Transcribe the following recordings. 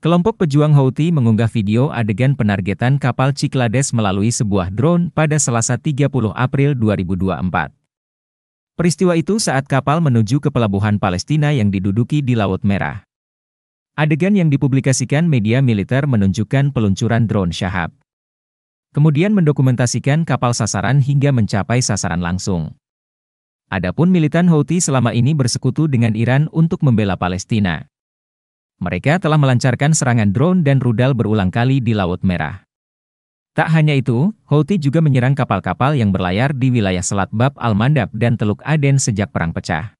Kelompok pejuang Houthi mengunggah video adegan penargetan kapal Ciklades melalui sebuah drone pada Selasa 30 April 2024. Peristiwa itu saat kapal menuju ke pelabuhan Palestina yang diduduki di Laut Merah. Adegan yang dipublikasikan media militer menunjukkan peluncuran drone Syahab. Kemudian mendokumentasikan kapal sasaran hingga mencapai sasaran langsung. Adapun militan Houthi selama ini bersekutu dengan Iran untuk membela Palestina. Mereka telah melancarkan serangan drone dan rudal berulang kali di Laut Merah. Tak hanya itu, Houthi juga menyerang kapal-kapal yang berlayar di wilayah Selat Bab Al-Mandab dan Teluk Aden sejak perang pecah.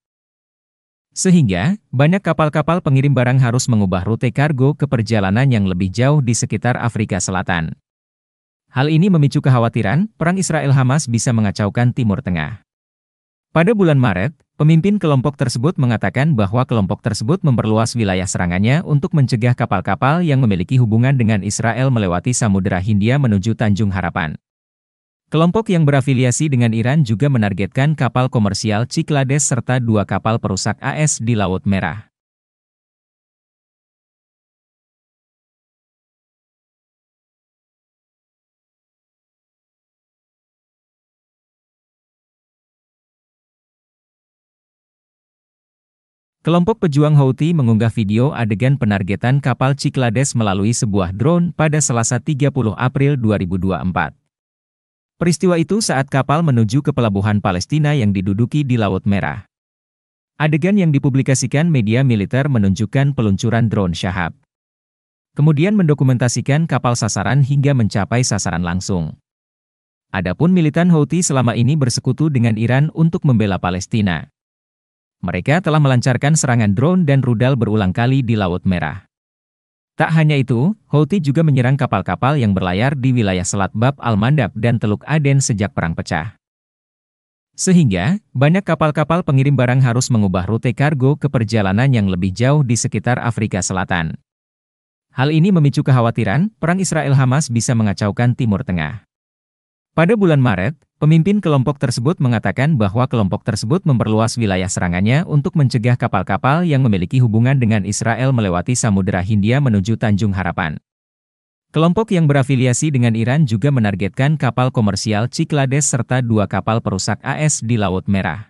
Sehingga, banyak kapal-kapal pengirim barang harus mengubah rute kargo ke perjalanan yang lebih jauh di sekitar Afrika Selatan. Hal ini memicu kekhawatiran perang Israel-Hamas bisa mengacaukan Timur Tengah. Pada bulan Maret, Pemimpin kelompok tersebut mengatakan bahwa kelompok tersebut memperluas wilayah serangannya untuk mencegah kapal-kapal yang memiliki hubungan dengan Israel melewati Samudera Hindia menuju Tanjung Harapan. Kelompok yang berafiliasi dengan Iran juga menargetkan kapal komersial Ciklades serta dua kapal perusak AS di Laut Merah. Kelompok pejuang Houthi mengunggah video adegan penargetan kapal Ciklades melalui sebuah drone pada Selasa 30 April 2024. Peristiwa itu saat kapal menuju ke pelabuhan Palestina yang diduduki di Laut Merah. Adegan yang dipublikasikan media militer menunjukkan peluncuran drone Syahab. Kemudian mendokumentasikan kapal sasaran hingga mencapai sasaran langsung. Adapun militan Houthi selama ini bersekutu dengan Iran untuk membela Palestina. Mereka telah melancarkan serangan drone dan rudal berulang kali di Laut Merah. Tak hanya itu, Houthi juga menyerang kapal-kapal yang berlayar di wilayah Selat Bab Al-Mandab dan Teluk Aden sejak perang pecah. Sehingga, banyak kapal-kapal pengirim barang harus mengubah rute kargo ke perjalanan yang lebih jauh di sekitar Afrika Selatan. Hal ini memicu kekhawatiran perang Israel-Hamas bisa mengacaukan Timur Tengah. Pada bulan Maret, pemimpin kelompok tersebut mengatakan bahwa kelompok tersebut memperluas wilayah serangannya untuk mencegah kapal-kapal yang memiliki hubungan dengan Israel melewati Samudera Hindia menuju Tanjung Harapan. Kelompok yang berafiliasi dengan Iran juga menargetkan kapal komersial Ciklades serta dua kapal perusak AS di Laut Merah.